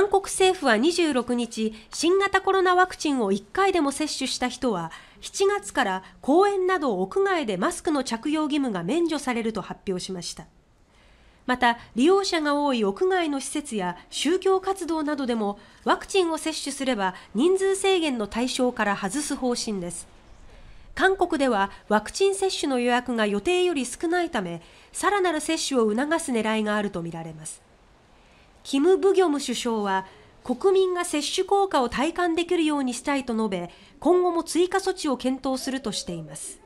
韓国政府は26日新型コロナワクチンを1回でも接種した人は7月から公園など屋外でマスクの着用義務が免除されると発表しましたまた利用者が多い屋外の施設や宗教活動などでもワクチンを接種すれば人数制限の対象から外す方針です韓国ではワクチン接種の予約が予定より少ないためさらなる接種を促す狙いがあるとみられますキム・ブギョム首相は国民が接種効果を体感できるようにしたいと述べ今後も追加措置を検討するとしています。